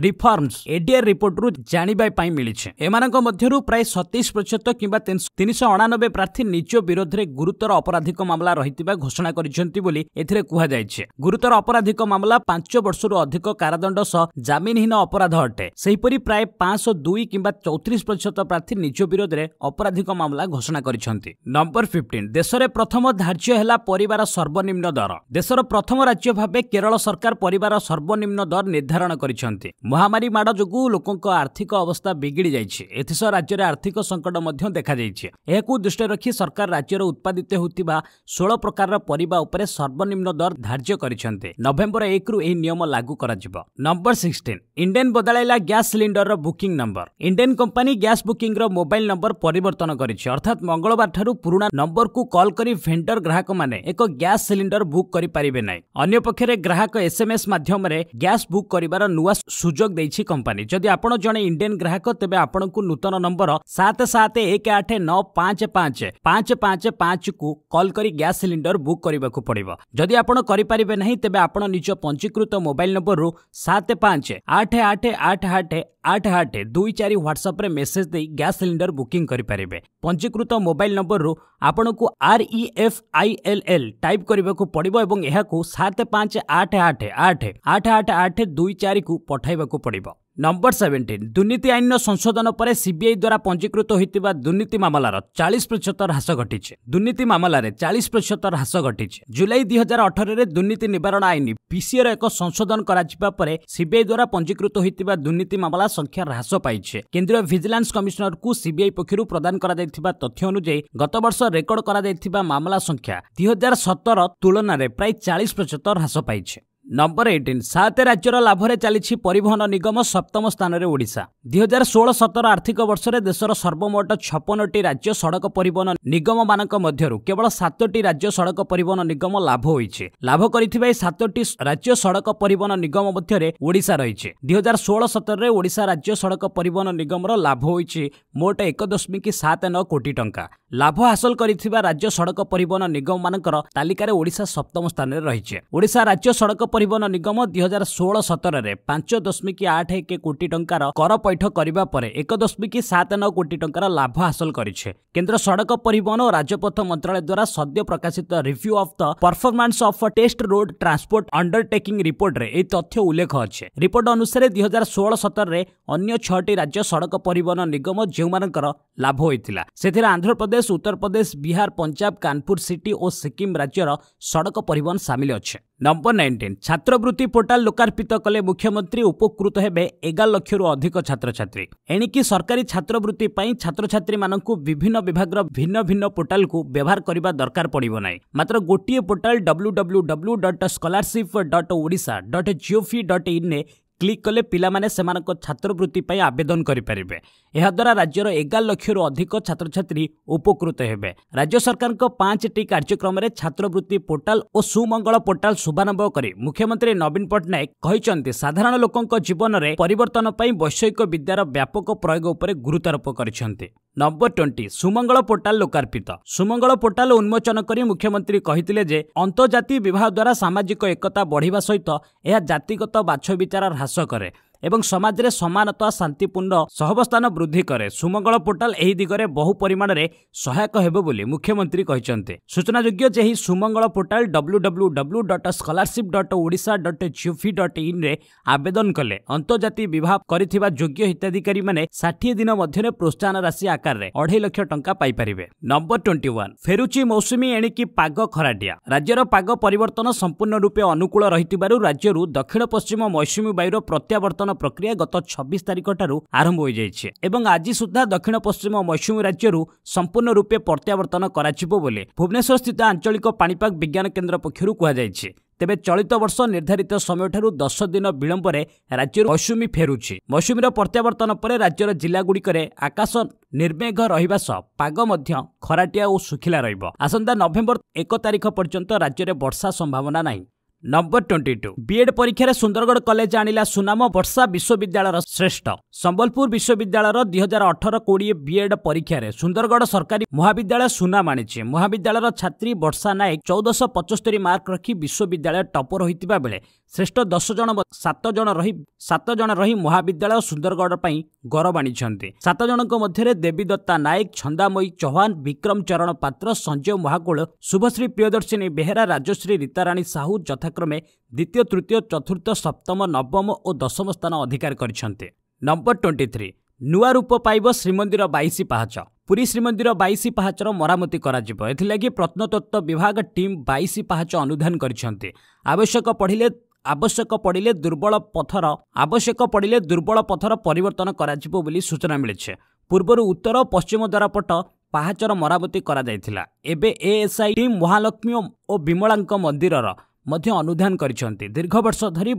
reforms ADR ରିପୋର୍ଟରୁ ଜାଣିବା ପାଇଁ ମିଳିଛି ଏମାନଙ୍କ ମଧ୍ୟରୁ ପ୍ରାୟ ସତେଇଶ ପ୍ରତିଶତ କିମ୍ବା ତିନିଶହ ଅଣାନବେ ପ୍ରାର୍ଥୀ ନିଜ ବିରୋଧରେ ଗୁରୁତର ଅପରାଧିକ ମାମଲା ରହିଥିବା ଘୋଷଣା କରିଛନ୍ତି ବୋଲି ଏଥିରେ କୁହାଯାଇଛି ଗୁରୁତର ଅପରାଧିକ ମାମଲା ପାଞ୍ଚ ବର୍ଷରୁ ଅଧିକ କାରାଦଣ୍ଡ ସହ ଜାମିନହୀନ ଅପରାଧ ଅଟେ ସେହିପରି ପ୍ରାୟ ପାଞ୍ଚଶହ ଦୁଇ କିମ୍ବା ଚୌତିରିଶ ପ୍ରତିଶତ ପ୍ରାର୍ଥୀ ନିଜ ବିରୋଧରେ ଅପରାଧିକ ମାମଲା ଘୋଷଣା କରିଛନ୍ତି ନମ୍ବର ଫିଫ୍ଟିନ୍ ଦେଶରେ ପ୍ରଥମ ଧାର୍ଯ୍ୟ ହେଲା ପରିବାର ସର୍ବନିମ୍ନ ଦର ଦେଶର ପ୍ରଥମ ରାଜ୍ୟ ଭାବେ କେରଳ ସରକାର ପରିବାର ସର୍ବନିମ୍ନ ଦର ନିର୍ଦ୍ଧାରଣ କରିଛନ୍ତି ମହାମାରୀ ମାଡ଼ ଯୋଗୁଁ ଲୋକଙ୍କ ଆର୍ଥିକ ଅବସ୍ଥା ବିଗିଡ଼ି ଯାଇଛି ଏଥିସହ ରାଜ୍ୟରେ ଆର୍ଥିକ ସଙ୍କଟ ମଧ୍ୟ ଦେଖାଦେଇଛି ଏହାକୁ ଦୃଷ୍ଟିରେ ରଖି ସରକାର ରାଜ୍ୟରେ ଉତ୍ପାଦିତ ହେଉଥିବା ଷୋହଳ ପ୍ରକାରର ପରିବା ଉପରେ ସର୍ବନିମ୍ନ ଦର ଧାର୍ଯ୍ୟ କରିଛନ୍ତି ନଭେମ୍ବର ଏକରୁ ଏହି ନିୟମ ଲାଗୁ କରାଯିବ ନମ୍ବର ସିକ୍ସଟିନ୍ ଇଣ୍ଡେନ୍ ବଦଳାଇଲା ଗ୍ୟାସ୍ ସିଲିଣ୍ଡରର booking number Indian company gas ବୁକିଂର ମୋବାଇଲ ନମ୍ବର ପରିବର୍ତ୍ତନ କରିଛି ଅର୍ଥାତ୍ ମଙ୍ଗଳବାରଠାରୁ ପୁରୁଣା ନମ୍ବରକୁ କଲ୍ କରି ଭେଣ୍ଡର ଗ୍ରାହକମାନେ ଏକ ଗ୍ୟାସ୍ ସିଲିଣ୍ଡର ବୁକ୍ କରିପାରିବେ ନାହିଁ ଅନ୍ୟପକ୍ଷରେ ଗ୍ରାହକ ଏସ୍ଏମ୍ଏସ୍ ମାଧ୍ୟମରେ ଗ୍ୟାସ୍ ବୁକ୍ କରିବାର ନୂଆ ସୁଯୋଗ ଦେଇଛି କମ୍ପାନୀ ଯଦି ଆପଣ ଜଣେ ଇଣ୍ଡିଆନ୍ ଗ୍ରାହକ ତେବେ ଆପଣଙ୍କୁ ନୂତନ ନମ୍ବର ସାତ ସାତ ଏକ ଆଠ ନଅ ପାଞ୍ଚ ପାଞ୍ଚ ପାଞ୍ଚ ପାଞ୍ଚ ପାଞ୍ଚକୁ କଲ୍ କରି ଗ୍ୟାସ୍ ସିଲିଣ୍ଡର ବୁକ୍ କରିବାକୁ ପଡ଼ିବ ଯଦି ଆପଣ କରିପାରିବେ ନାହିଁ ତେବେ ଆପଣ ନିଜ ପଞ୍ଜୀକୃତ ମୋବାଇଲ ନମ୍ବରରୁ ସାତ ପାଞ୍ଚ ଆଠ ଆଠ ଆଠ ଆଠ ଆଠ ଆଠ ଦୁଇ ଚାରି ହ୍ୱାଟ୍ସଆପ୍ରେ ମେସେଜ୍ ଦେଇ ଗ୍ୟାସ୍ ସିଲିଣ୍ଡର ବୁକିଂ କରିପାରିବେ ପଞ୍ଜୀକୃତ ମୋବାଇଲ୍ ନମ୍ବରରୁ ଆପଣଙ୍କୁ R E F I L L type କରିବାକୁ ପଡ଼ିବ ଏବଂ ଏହାକୁ ସାତ ପାଞ୍ଚ ଆଠ ଆଠ ଆଠ ଆଠ ଆଠ ଆଠ ଦୁଇ ଚାରିକୁ ପଠାଇବାକୁ ପଡ଼ିବ ନମ୍ବର ସେଭେଣ୍ଟିନ୍ ଦୁର୍ନୀତି ଆଇନର ସଂଶୋଧନ ପରେ ସିବିଆଇ ଦ୍ୱାରା ପଞ୍ଜିକୃତ ହୋଇଥିବା ଦୁର୍ନୀତି ମାମଲାର ଚାଳିଶ ପ୍ରତିଶତ ହ୍ରାସ ଘଟିଛି ଦୁର୍ନୀତି ମାମଲାରେ ଚାଳିଶ ପ୍ରତିଶତ ହ୍ରାସ ଘଟିଛି ଜୁଲାଇ ଦୁଇ ହଜାର ଅଠରରେ ଦୁର୍ନୀତି ନିବାରଣ ଆଇନ ପିସିଏର ଏକ ସଂଶୋଧନ କରାଯିବା ପରେ ସିବିଆଇ ଦ୍ୱାରା ପଞ୍ଜିକୃତ ହୋଇଥିବା ଦୁର୍ନୀତି ମାମଲା ସଂଖ୍ୟା ହ୍ରାସ ପାଇଛି କେନ୍ଦ୍ରୀୟ ଭିଜିଲାନ୍ସ କମିଶନରଙ୍କୁ ସିବିଆଇ ପକ୍ଷରୁ ପ୍ରଦାନ କରାଯାଇଥିବା ତଥ୍ୟ ଅନୁଯାୟୀ ଗତବର୍ଷ ରେକର୍ଡ କରାଯାଇଥିବା ମାମଲା ସଂଖ୍ୟା ଦୁଇ ହଜାର ସତର ତୁଳନାରେ ପ୍ରାୟ ଚାଳିଶ ପ୍ରତିଶତ ହ୍ରାସ ପାଇଛି ନମ୍ବର ଏଇଟିନ୍ ସାତ ରାଜ୍ୟର ଲାଭରେ ଚାଲିଛି ପରିବହନ ନିଗମ ସପ୍ତମ ସ୍ଥାନରେ ଓଡ଼ିଶା ଦୁଇ ହଜାର ଷୋହଳ ସତର ଆର୍ଥିକ ବର୍ଷରେ ଦେଶର ସର୍ବମୋଟ ଛପନଟି ରାଜ୍ୟ ସଡ଼କ ପରିବହନ ନିଗମମାନଙ୍କ ମଧ୍ୟରୁ କେବଳ ସାତଟି ରାଜ୍ୟ ସଡ଼କ ପରିବହନ ନିଗମ ଲାଭ ହୋଇଛି ଲାଭ କରିଥିବା ଏହି ସାତଟି ରାଜ୍ୟ ସଡ଼କ ପରିବହନ ନିଗମ ମଧ୍ୟରେ ଓଡ଼ିଶା ରହିଛି ଦୁଇ ହଜାର ଷୋହଳ ସତରରେ ଓଡ଼ିଶା ରାଜ୍ୟ ସଡ଼କ ପରିବହନ ନିଗମର ଲାଭ ହୋଇଛି ମୋଟ ଏକ ଦଶମିକ ସାତ ନଅ କୋଟି ଟଙ୍କା ଲାଭ ହାସଲ କରିଥିବା ରାଜ୍ୟ ସଡ଼କ ପରିବହନ ନିଗମମାନଙ୍କର ତାଲିକାରେ ଓଡ଼ିଶା ସପ୍ତମ ସ୍ଥାନରେ ରହିଛି ଓଡ଼ିଶା ରାଜ୍ୟ ସଡ଼କ ପରିବହନ ନିଗମ ଦୁଇ ହଜାର ଷୋହଳ ସତରରେ ପାଞ୍ଚ ଦଶମିକ ଆଠ ଏକ କୋଟି ଟଙ୍କାର କର ପୈଠ କରିବା ପରେ ଏକ ଦଶମିକ ସାତ ନଅ କୋଟି ଟଙ୍କାର ଲାଭ ହାସଲ କରିଛି କେନ୍ଦ୍ର ସଡ଼କ ପରିବହନ ଓ ରାଜପଥ ମନ୍ତ୍ରଣାଳୟ ଦ୍ୱାରା ସଦ୍ୟ ପ୍ରକାଶିତ review of the performance of state road transport undertaking ରିପୋର୍ଟରେ ଏହି ତଥ୍ୟ ଉଲ୍ଲେଖ ଅଛି ରିପୋର୍ଟ ଅନୁସାରେ ଦୁଇ ହଜାର ଷୋହଳ ସତରରେ ଅନ୍ୟ ଛଅଟି ରାଜ୍ୟ ସଡ଼କ ପରିବହନ ନିଗମ ଯେଉଁମାନଙ୍କର ଲାଭ ହୋଇଥିଲା ସେଥିରେ ଆନ୍ଧ୍ରପ୍ରଦେଶ ଉତ୍ତରପ୍ରଦେଶ ବିହାର ପଞ୍ଜାବ କାନପୁର ସିଟି ଓ ସିକିମ୍ ରାଜ୍ୟର ସଡ଼କ ପରିବହନ ସାମିଲ ଅଛି ନମ୍ବର ନାଇଣ୍ଟିନ୍ ଛାତ୍ରବୃତ୍ତି ପୋର୍ଟାଲ ଲୋକାର୍ପିତ କଲେ ମୁଖ୍ୟମନ୍ତ୍ରୀ ଉପକୃତ ହେବେ ଏଗାର ଲକ୍ଷରୁ ଅଧିକ ଛାତ୍ରଛାତ୍ରୀ ଏଣିକି ସରକାରୀ ଛାତ୍ରବୃତ୍ତି ପାଇଁ ଛାତ୍ରଛାତ୍ରୀମାନଙ୍କୁ ବିଭିନ୍ନ ବିଭାଗର ଭିନ୍ନ ଭିନ୍ନ ପୋର୍ଟାଲକୁ ବ୍ୟବହାର କରିବା ଦରକାର ପଡ଼ିବ ନାହିଁ ମାତ୍ର ଗୋଟିଏ portal W W W dot scholarship dot Odisha dot GOV dot ଇନ୍ରେ କ୍ଲିକ୍ କଲେ ପିଲାମାନେ ସେମାନଙ୍କ ଛାତ୍ରବୃତ୍ତି ପାଇଁ ଆବେଦନ କରିପାରିବେ ଏହାଦ୍ୱାରା ରାଜ୍ୟର ଏଗାର ଲକ୍ଷରୁ ଅଧିକ ଛାତ୍ରଛାତ୍ରୀ ଉପକୃତ ହେବେ ରାଜ୍ୟ ସରକାରଙ୍କ ପାଞ୍ଚଟି କାର୍ଯ୍ୟକ୍ରମରେ ଛାତ୍ରବୃତ୍ତି ପୋର୍ଟାଲ ଓ ସୁମଙ୍ଗଳ ପୋର୍ଟାଲ ଶୁଭାରମ୍ଭ କରି ମୁଖ୍ୟମନ୍ତ୍ରୀ ନବୀନ ପଟ୍ଟନାୟକ କହିଛନ୍ତି ସାଧାରଣ ଲୋକଙ୍କ ଜୀବନରେ ପରିବର୍ତ୍ତନ ପାଇଁ ବୈଷୟିକ ବିଦ୍ୟାର ବ୍ୟାପକ ପ୍ରୟୋଗ ଉପରେ ଗୁରୁତ୍ୱାରୋପ କରିଛନ୍ତି ନବ ଟ୍ୱେଣ୍ଟି ସୁମଙ୍ଗଳ ପୋର୍ଟାଲ ଲୋକାର୍ପିତ ସୁମଙ୍ଗଳ ପୋର୍ଟାଲ ଉନ୍ମୋଚନ କରି ମୁଖ୍ୟମନ୍ତ୍ରୀ କହିଥିଲେ ଯେ ଅନ୍ତର୍ଜାତୀୟ ବିବାହ ଦ୍ୱାରା ସାମାଜିକ ଏକତା ବଢ଼ିବା ସହିତ ଏହା ଜାତିଗତ ବାଛବିଚାର ହ୍ରାସ କରେ ଏବଂ ସମାଜରେ ସମାନତା ଶାନ୍ତିପୂର୍ଣ୍ଣ ସହବସ୍ଥାନ ବୃଦ୍ଧି କରେ ସୁମଙ୍ଗଳ ପୋର୍ଟାଲ ଏହି ଦିଗରେ ବହୁ ପରିମାଣରେ ସହାୟକ ହେବ ବୋଲି ମୁଖ୍ୟମନ୍ତ୍ରୀ କହିଛନ୍ତି ସୂଚନାଯୋଗ୍ୟ ଯେ ଏହି Sumangal portal W W W dot scholarship dot Odisha dot GOV dot ଇନ୍ରେ ଆବେଦନ କଲେ ଅନ୍ତର୍ଜାତୀୟ ବିବାହ କରିଥିବା ଯୋଗ୍ୟ ହିତାଧିକାରୀମାନେ ଷାଠିଏ ଦିନ ମଧ୍ୟରେ ପ୍ରୋତ୍ସାହନ ରାଶି ଆକାରରେ ଅଢ଼େଇ ଲକ୍ଷ ଟଙ୍କା ପାଇପାରିବେ ନମ୍ବର ଟ୍ୱେଣ୍ଟି ୱାନ୍ ଫେରୁଛି ମୌସୁମୀ ଏଣିକି ପାଗ ଖରାଟିଆ ରାଜ୍ୟର ପାଗ ପରିବର୍ତ୍ତନ ସମ୍ପୂର୍ଣ୍ଣ ରୂପେ ଅନୁକୂଳ ରହିଥିବାରୁ ରାଜ୍ୟରୁ ଦକ୍ଷିଣ ପଶ୍ଚିମ ମୌସୁମୀ ବାୟୁର ପ୍ରତ୍ୟାବର୍ତ୍ତନ ପ୍ରକ୍ରିୟା ଗତ ଛବିଶ ତାରିଖ ଠାରୁ ଆରମ୍ଭ ହୋଇଯାଇଛି ଏବଂ ଆଜି ସୁଦ୍ଧା ଦକ୍ଷିଣ ପଶ୍ଚିମ ମୌସୁମୀ ରାଜ୍ୟରୁ ସମ୍ପୂର୍ଣ୍ଣ ରୂପେ ପ୍ରତ୍ୟାବର୍ତ୍ତନ କରାଯିବ ବୋଲି ଭୁବନେଶ୍ୱର ସ୍ଥିତ ଆଞ୍ଚଳିକ ପାଣିପାଗ ବିଜ୍ଞାନ କେନ୍ଦ୍ର ପକ୍ଷରୁ କୁହାଯାଇଛି ତେବେ ଚଳିତ ବର୍ଷ ନିର୍ଦ୍ଧାରିତ ସମୟଠାରୁ ଦଶ ଦିନ ବିଳମ୍ବରେ ରାଜ୍ୟରୁ ମୌସୁମୀ ଫେରୁଛି ମୌସୁମୀର ପ୍ରତ୍ୟାବର୍ତ୍ତନ ପରେ ରାଜ୍ୟର ଜିଲ୍ଲାଗୁଡ଼ିକରେ ଆକାଶ ନିର୍ମେଘ ରହିବା ସହ ପାଗ ମଧ୍ୟ ଖରାଟିଆ ଓ ଶୁଖିଲା ରହିବ ଆସନ୍ତା ନଭେମ୍ବର ଏକ ତାରିଖ ପର୍ଯ୍ୟନ୍ତ ରାଜ୍ୟରେ ବର୍ଷା ସମ୍ଭାବନା ନାହିଁ ନମ୍ବର ଟ୍ୱେଣ୍ଟି ଟୁ ବିଏଡ୍ ପରୀକ୍ଷାରେ ସୁନ୍ଦରଗଡ଼ କଲେଜ ଆଣିଲା ସୁନାମ ବର୍ଷା ବିଶ୍ୱବିଦ୍ୟାଳୟର ଶ୍ରେଷ୍ଠ ସମ୍ବଲପୁର ବିଶ୍ୱବିଦ୍ୟାଳୟର ଦୁଇ ହଜାର ଅଠର କୋଡ଼ିଏ ବିଏଡ୍ ପରୀକ୍ଷାରେ ସୁନ୍ଦରଗଡ଼ ସରକାରୀ ମହାବିଦ୍ୟାଳୟ ସୁନାମ ଆଣିଛି ମହାବିଦ୍ୟାଳୟର ଛାତ୍ରୀ ବର୍ଷା ନାୟକ ଚଉଦଶହ ପଞ୍ଚସ୍ତରି ମାର୍କ ରଖି ବିଶ୍ୱବିଦ୍ୟାଳୟ ଟପର ହୋଇଥିବା ବେଳେ ଶ୍ରେଷ୍ଠ ଦଶ ଜଣ ସାତ ଜଣ ରହି ସାତ ଜଣ ରହି ମହାବିଦ୍ୟାଳୟ ସୁନ୍ଦରଗଡ଼ ପାଇଁ ଗୌରବ ଆଣିଛନ୍ତି ସାତ ଜଣଙ୍କ ମଧ୍ୟରେ ଦେବୀ ଦତ୍ତା ନାୟକ ଛନ୍ଦାମୟୀ ଚୌହାନ ବିକ୍ରମ ଚରଣ ପାତ୍ର ସଞ୍ଜୟ ମହାକୁଳ ଶୁଭଶ୍ରୀ ପ୍ରିୟଦର୍ଶିନୀ ବେହେରା ରାଜଶ୍ରୀ ରୀତାରାଣୀ ସାହୁ ଯଥା ଯଥାକ୍ରମେ ଦ୍ୱିତୀୟ ତୃତୀୟ ଚତୁର୍ଥ ସପ୍ତମ ନବମ ଓ ଦଶମ ସ୍ଥାନ ଅଧିକାର କରିଛନ୍ତି ନମ୍ବର ଟ୍ୱେଣ୍ଟି ଥ୍ରୀ ନୂଆ ରୂପ ପାଇବ ଶ୍ରୀମନ୍ଦିର ବାଇଶି ପାହାଚ ପୁରୀ ଶ୍ରୀମନ୍ଦିର ବାଇଶି ପାହାଚର ମରାମତି କରାଯିବ ଏଥିଲାଗି ପ୍ରତ୍ନତତ୍ତ୍ୱ ବିଭାଗ ଟିମ୍ ବାଇଶି ପାହାଚ ଅନୁଧ୍ୟାନ କରିଛନ୍ତି ଆବଶ୍ୟକ ପଡ଼ିଲେ ଆବଶ୍ୟକ ପଡ଼ିଲେ ଦୁର୍ବଳ ପଥର ଆବଶ୍ୟକ ପଡ଼ିଲେ ଦୁର୍ବଳ ପଥର ପରିବର୍ତ୍ତନ କରାଯିବ ବୋଲି ସୂଚନା ମିଳିଛି ପୂର୍ବରୁ ଉତ୍ତର ଓ ପଶ୍ଚିମ ଦ୍ୱାରାପଟ ପାହାଚର ମରାମତି କରାଯାଇଥିଲା ଏବେ ଏଏସ୍ଆଇ ଟିମ୍ ମହାଲକ୍ଷ୍ମୀ ଓ ବିମଳାଙ୍କ ମନ୍ଦିରର ମଧ୍ୟ ଅନୁଧ୍ୟାନ କରିଛନ୍ତି ଦୀର୍ଘ ବର୍ଷ ଧରି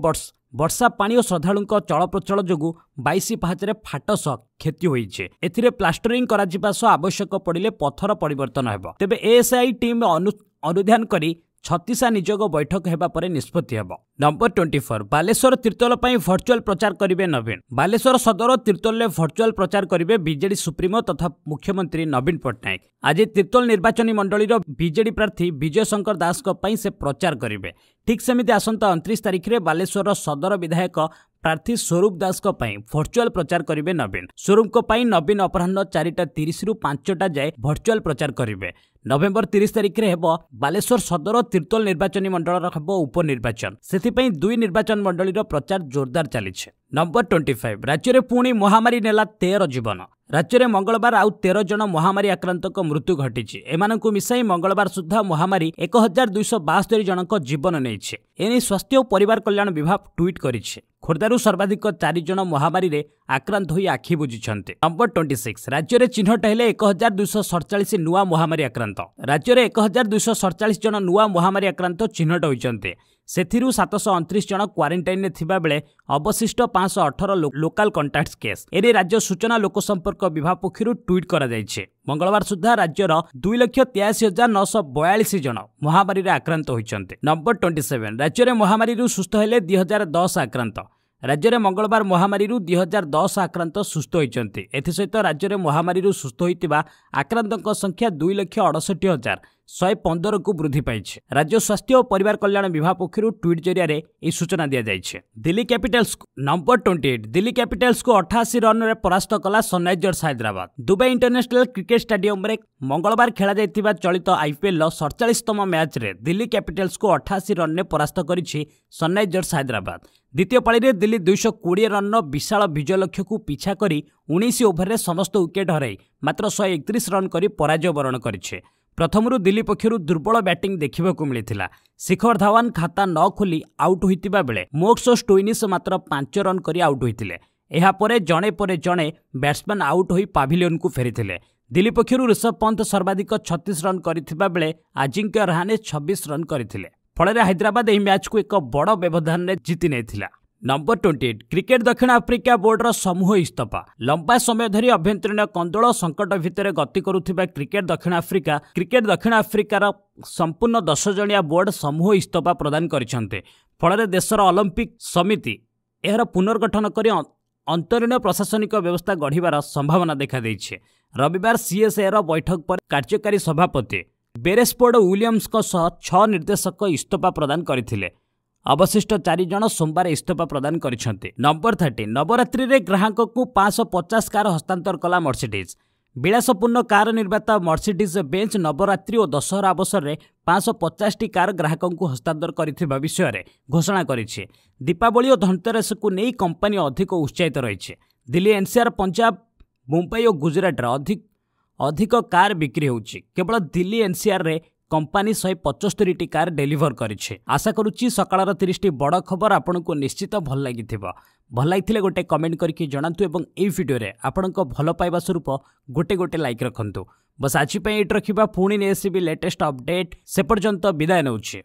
ବର୍ଷା ପାଣି ଓ ଶ୍ରଦ୍ଧାଳୁଙ୍କ ଚଳପ୍ରଚଳ ଯୋଗୁଁ ବାଇଶି ପାହାଚରେ ଫାଟ ସହ କ୍ଷତି ହୋଇଛି ଏଥିରେ ପ୍ଲାଷ୍ଟରିଂ କରାଯିବା ସହ ଆବଶ୍ୟକ ପଡ଼ିଲେ ପଥର ପରିବର୍ତ୍ତନ ହେବ ତେବେ ଏଏସ୍ଆଇ ଟିମ୍ ଅନୁଧ୍ୟାନ କରି ଛତିଶା ନିଯୋଗ ବୈଠକ ହେବା ପରେ ନିଷ୍ପତ୍ତି ହେବ number twenty four Baleswar Tirtol ପାଇଁ ଭର୍ଚୁଆଲ ପ୍ରଚାର କରିବେ ନବୀନ ବାଲେଶ୍ୱର ସଦର ତୀର୍ତ୍ତୋଲରେ ଭର୍ଚୁଆଲ ପ୍ରଚାର କରିବେ ବିଜେଡି ସୁପ୍ରିମୋ ତଥା ମୁଖ୍ୟମନ୍ତ୍ରୀ ନବୀନ ପଟ୍ଟନାୟକ ଆଜି ତୀର୍ତ୍ତୋଲ ନିର୍ବାଚନୀ ମଣ୍ଡଳୀର ବିଜେଡି ପ୍ରାର୍ଥୀ ବିଜୟ ଶଙ୍କର ଦାସଙ୍କ ପାଇଁ ସେ ପ୍ରଚାର କରିବେ ଠିକ୍ ସେମିତି ଆସନ୍ତା ଅଣତିରିଶ ତାରିଖରେ ବାଲେଶ୍ୱରର ସଦର ବିଧାୟକ ପ୍ରାର୍ଥୀ ସ୍ୱରୂପ ଦାସଙ୍କ ପାଇଁ ଭର୍ଚୁଆଲ୍ ପ୍ରଚାର କରିବେ ନବୀନ ସ୍ୱରୂପଙ୍କ ପାଇଁ ନବୀନ ଅପରାହ୍ନ ଚାରିଟା ତିରିଶରୁ ପାଞ୍ଚଟା ଯାଏ ଭର୍ଚୁଆଲ୍ ପ୍ରଚାର କରିବେ ନଭେମ୍ବର ତିରିଶ ତାରିଖରେ ହେବ ବାଲେଶ୍ୱର ସଦର ତିର୍ତ୍ତୋଲ ନିର୍ବାଚନୀ ମଣ୍ଡଳର ହେବ ଉପନିର୍ବାଚନ ସେଥିପାଇଁ ଦୁଇ ନିର୍ବାଚନ ମଣ୍ଡଳୀର ପ୍ରଚାର ଜୋରଦାର ଚାଲିଛି ନମ୍ବର ଟ୍ୱେଣ୍ଟି ଫାଇଭ୍ ରାଜ୍ୟରେ ପୁଣି ମହାମାରୀ ନେଲା ତେର ଜୀବନ ରାଜ୍ୟରେ ମଙ୍ଗଳବାର ଆଉ ତେର ଜଣ ମହାମାରୀ ଆକ୍ରାନ୍ତଙ୍କ ମୃତ୍ୟୁ ଘଟିଛି ଏମାନଙ୍କୁ ମିଶାଇ ମଙ୍ଗଳବାର ସୁଦ୍ଧା ମହାମାରୀ ଏକ ହଜାର ଦୁଇଶହ ବାସ୍ତରି ଜଣଙ୍କ ଜୀବନ ନେଇଛି ଏନେଇ ସ୍ୱାସ୍ଥ୍ୟ ଓ ପରିବାର କଲ୍ୟାଣ ବିଭାଗ ଟ୍ୱିଟ୍ କରିଛି ଖୋର୍ଦ୍ଧାରୁ ସର୍ବାଧିକ ଚାରି ଜଣ ମହାମାରୀରେ ଆକ୍ରାନ୍ତ ହୋଇ ଆଖି ବୁଝିଛନ୍ତି ନମ୍ବର ଟ୍ୱେଣ୍ଟି ସିକ୍ସ ରାଜ୍ୟରେ ଚିହ୍ନଟ ହେଲେ ଏକ ହଜାର ଦୁଇଶହ ସଡ଼ଚାଳିଶ ନୂଆ ମହାମାରୀ ଆକ୍ରାନ୍ତ ରାଜ୍ୟରେ ଏକ ହଜାର ଦୁଇଶହ ସଡ଼ଚାଳିଶ ଜଣ ନୂଆ ମହାମାରୀ ଆକ୍ରାନ୍ତ ଚିହ୍ନଟ ହୋଇଛନ୍ତି ସେଥିରୁ ସାତଶହ ଅଣତିରିଶ ଜଣ କ୍ୱାରେଣ୍ଟାଇନ୍ରେ ଥିବାବେଳେ ଅବଶିଷ୍ଟ ପାଞ୍ଚଶହ ଅଠର ଲୋକାଲ୍ କଣ୍ଟାକ୍ଟ କେସ୍ ଏରେ ରାଜ୍ୟ ସୂଚନା ଲୋକସମ୍ପର୍କ ବିଭାଗ ପକ୍ଷରୁ ଟ୍ୱିଟ୍ କରାଯାଇଛି ମଙ୍ଗଳବାର ସୁଦ୍ଧା ରାଜ୍ୟର ଦୁଇ ଲକ୍ଷ ତେୟାଅଶି ହଜାର ନଅଶହ ବୟାଳିଶ ଜଣ ମହାମାରୀରେ ଆକ୍ରାନ୍ତ ହୋଇଛନ୍ତି ନମ୍ବର ଟ୍ୱେଣ୍ଟି ସେଭେନ୍ ରାଜ୍ୟରେ ମହାମାରୀରୁ ସୁସ୍ଥ ହେଲେ ଦୁଇ ହଜାର ଦଶ ଆକ୍ରାନ୍ତ ରାଜ୍ୟରେ ମଙ୍ଗଳବାର ମହାମାରୀରୁ ଦୁଇ ହଜାର ଦଶ ଆକ୍ରାନ୍ତ ସୁସ୍ଥ ହୋଇଛନ୍ତି ଏଥିସହିତ ରାଜ୍ୟରେ ମହାମାରୀରୁ ସୁସ୍ଥ ହୋଇଥିବା ଆକ୍ରାନ୍ତଙ୍କ ସଂଖ୍ୟା ଦୁଇ ଲକ୍ଷ ଅଡ଼ଷଠି ହଜାର ଶହେ ପନ୍ଦରକୁ ବୃଦ୍ଧି ପାଇଛି ରାଜ୍ୟ ସ୍ୱାସ୍ଥ୍ୟ ଓ ପରିବାର କଲ୍ୟାଣ ବିଭାଗ ପକ୍ଷରୁ ଟ୍ୱିଟ୍ ଜରିଆରେ ଏହି ସୂଚନା ଦିଆଯାଇଛି ଦିଲ୍ଲୀ କ୍ୟାପିଟାଲ୍ସକୁ ନମ୍ବର ଟ୍ୱେଣ୍ଟି ଏଇଟ୍ ଦିଲ୍ଲୀ କ୍ୟାପିଟାଲ୍ସକୁ ଅଠାଅଶୀ ରନ୍ରେ ପରାସ୍ତ କଲା Sunrisers Hyderabad Dubai international cricket ଷ୍ଟାଡ଼ିୟମ୍ରେ ମଙ୍ଗଳବାର ଖେଳାଯାଇଥିବା ଚଳିତ ଆଇପିଏଲ୍ର ସଡ଼ଚାଳିଶତମ ମ୍ୟାଚ୍ରେ ଦିଲ୍ଲୀ କ୍ୟାପିଟାଲ୍ସକୁ ଅଠାଅଶୀ ରନ୍ରେ ପରାସ୍ତ କରିଛି ସନ୍ରାଇଜର୍ସ ହାଇଦ୍ରାବାଦ ଦ୍ୱିତୀୟ ପାଳିରେ ଦିଲ୍ଲୀ ଦୁଇଶହ କୋଡ଼ିଏ ରନ୍ର ବିଶାଳ ବିଜୟ ଲକ୍ଷ୍ୟକୁ ପିଛା କରି ଉଣେଇଶ ଓଭରରେ ସମସ୍ତ ୱିକେଟ୍ ହରାଇ ମାତ୍ର ଶହେ ଏକତିରିଶ ରନ୍ କରି ପରାଜୟ ବରଣ କରିଛି ପ୍ରଥମରୁ ଦିଲ୍ଲୀ ପକ୍ଷରୁ ଦୁର୍ବଳ ବ୍ୟାଟିଂ ଦେଖିବାକୁ ମିଳିଥିଲା ଶିଖର ଧାୱାନ ଖାତା ନ ଖୋଲି ଆଉଟ୍ ହୋଇଥିବା ବେଳେ ମୋକ୍ସ ଓ ଷ୍ଟୋଇନିସ୍ ମାତ୍ର ପାଞ୍ଚ ରନ୍ କରି ଆଉଟ୍ ହୋଇଥିଲେ ଏହାପରେ ଜଣେ ପରେ ଜଣେ ବ୍ୟାଟ୍ସମ୍ୟାନ୍ ଆଉଟ୍ ହୋଇ ପାଭିଲିୟନ୍କୁ ଫେରିଥିଲେ ଦିଲ୍ଲୀ ପକ୍ଷରୁ ରିଷଭ ପନ୍ତ ସର୍ବାଧିକ ଛତିଶ ରନ୍ କରିଥିବା ବେଳେ ଆଜିଙ୍କ୍ୟ ରାହାନେ ଛବିଶ ରନ୍ କରିଥିଲେ ଫଳରେ ହାଇଦ୍ରାବାଦ ଏହି ମ୍ୟାଚ୍କୁ ଏକ ବଡ଼ ବ୍ୟବଧାନରେ ଜିତି ନେଇଥିଲା ନମ୍ବର ଟ୍ୱେଣ୍ଟି ଏଇଟ୍ କ୍ରିକେଟ୍ ଦକ୍ଷିଣ ଆଫ୍ରିକା ବୋର୍ଡର ସମୂହ ଇସ୍ତଫା ଲମ୍ବା ସମୟ ଧରି ଆଭ୍ୟନ୍ତରୀଣ କନ୍ଦଳ ସଙ୍କଟ ଭିତରେ ଗତି କରୁଥିବା କ୍ରିକେଟ୍ ଦକ୍ଷିଣ ଆଫ୍ରିକା କ୍ରିକେଟ୍ ଦକ୍ଷିଣ ଆଫ୍ରିକାର ସମ୍ପୂର୍ଣ୍ଣ ଦଶ ଜଣିଆ ବୋର୍ଡ ସମୂହ ଇସ୍ତଫା ପ୍ରଦାନ କରିଛନ୍ତି ଫଳରେ ଦେଶର ଅଲମ୍ପିକ୍ ସମିତି ଏହାର ପୁନର୍ଗଠନ କରି ଅନ୍ତରୀଣ ପ୍ରଶାସନିକ ବ୍ୟବସ୍ଥା ଗଢ଼ିବାର ସମ୍ଭାବନା ଦେଖାଦେଇଛି ରବିବାର ସିଏସ୍ଏର ବୈଠକ ପରେ କାର୍ଯ୍ୟକାରୀ ସଭାପତି ବେରେସ୍ପୋର୍ଡ ୱିଲିୟମ୍ସଙ୍କ ସହ ଛଅ ନିର୍ଦ୍ଦେଶକ ଇସ୍ତଫା ପ୍ରଦାନ କରିଥିଲେ ଅବଶିଷ୍ଟ ଚାରି ଜଣ ସୋମବାର ଇସ୍ତଫା ପ୍ରଦାନ କରିଛନ୍ତି ନମ୍ବର ଥାର୍ଟି ନବରାତ୍ରିରେ ଗ୍ରାହକଙ୍କୁ ପାଞ୍ଚଶହ ପଚାଶ କାର ହସ୍ତାନ୍ତର କଲା ମର୍ସିଡିଜ୍ ବିଳାସପୂର୍ଣ୍ଣ କାର ନିର୍ମାତା ମର୍ସିଡିଜ୍ ବେଞ୍ଚ ନବରାତ୍ରି ଓ ଦଶହରା ଅବସରରେ ପାଞ୍ଚଶହ ପଚାଶଟି କାର ଗ୍ରାହକଙ୍କୁ ହସ୍ତାନ୍ତର କରିଥିବା ବିଷୟରେ ଘୋଷଣା କରିଛି ଦୀପାବଳି ଓ ଧନ୍ତେରସକୁ ନେଇ କମ୍ପାନୀ ଅଧିକ ଉତ୍ସାହିତ ରହିଛି ଦିଲ୍ଲୀ ଏନ୍ସିଆର୍ ପଞ୍ଜାବ ମୁମ୍ବାଇ ଓ ଗୁଜରାଟରେ ଅଧିକ ଅଧିକ କାର୍ ବିକ୍ରି ହେଉଛି କେବଳ ଦିଲ୍ଲୀ ଏନ୍ସିଆର୍ରେ କମ୍ପାନୀ ଶହେ ପଚସ୍ତରୀଟି କାର୍ ଡେଲିଭର କରିଛି ଆଶା କରୁଛି ସକାଳର ତିରିଶଟି ବଡ଼ ଖବର ଆପଣଙ୍କୁ ନିଶ୍ଚିତ ଭଲ ଲାଗିଥିବ ଭଲ ଲାଗିଥିଲେ ଗୋଟେ କମେଣ୍ଟ କରିକି ଜଣାନ୍ତୁ ଏବଂ ଏହି ଭିଡ଼ିଓରେ ଆପଣଙ୍କ ଭଲ ପାଇବା ସ୍ୱରୂପ ଗୋଟେ ଗୋଟେ ଲାଇକ୍ ରଖନ୍ତୁ ବସ୍ ଆଜି ପାଇଁ ଏଇଠି ରଖିବା ପୁଣି ନେଇ ଆସିବି ଲେଟେଷ୍ଟ ଅପଡେଟ୍ ସେ ବିଦାୟ ନେଉଛି